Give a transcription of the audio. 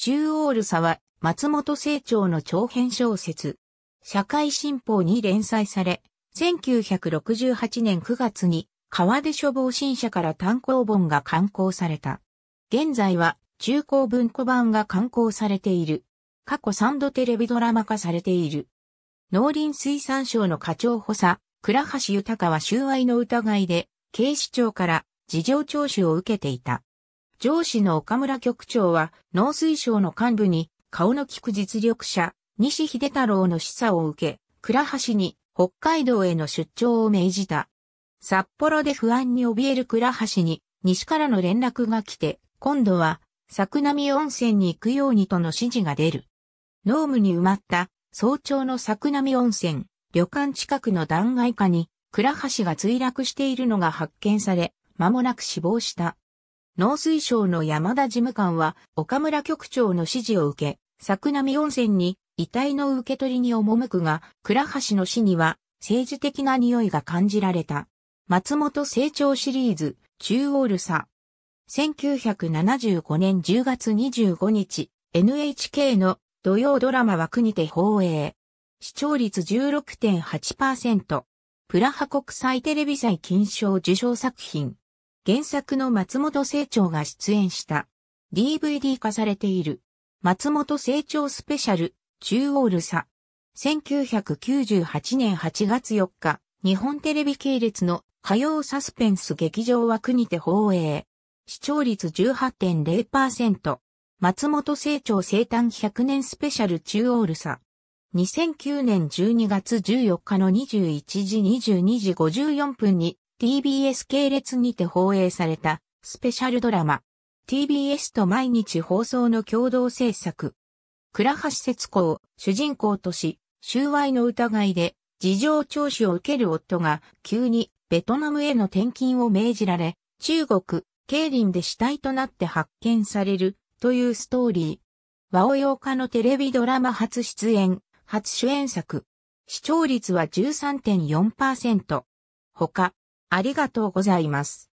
中央ルサは松本清張の長編小説、社会新報に連載され、1968年9月に川出書房新社から単行本が刊行された。現在は中高文庫版が刊行されている。過去3度テレビドラマ化されている。農林水産省の課長補佐、倉橋豊は収賄の疑いで、警視庁から事情聴取を受けていた。上司の岡村局長は、農水省の幹部に、顔の利く実力者、西秀太郎の示唆を受け、倉橋に北海道への出張を命じた。札幌で不安に怯える倉橋に、西からの連絡が来て、今度は、作並温泉に行くようにとの指示が出る。農務に埋まった早朝の作並温泉、旅館近くの断崖下に、倉橋が墜落しているのが発見され、間もなく死亡した。農水省の山田事務官は、岡村局長の指示を受け、作並温泉に遺体の受け取りに赴くが、倉橋の死には政治的な匂いが感じられた。松本成長シリーズ、中央ルサ。1975年10月25日、NHK の土曜ドラマ枠にて放映。視聴率16.8%。プラハ国際テレビ祭金賞受賞作品。原作の松本清張が出演した。DVD 化されている。松本清張スペシャル、中央ルサ。1998年8月4日、日本テレビ系列の火曜サスペンス劇場枠にて放映。視聴率18.0%。松本清張生誕100年スペシャル中央ルサ。2009年12月14日の21時22時54分に TBS 系列にて放映されたスペシャルドラマ。TBS と毎日放送の共同制作。倉橋節子を主人公とし、収賄の疑いで事情聴取を受ける夫が急にベトナムへの転勤を命じられ、中国、リンで死体となって発見されるというストーリー。和応用化のテレビドラマ初出演、初主演作。視聴率は13.4%。他、ありがとうございます。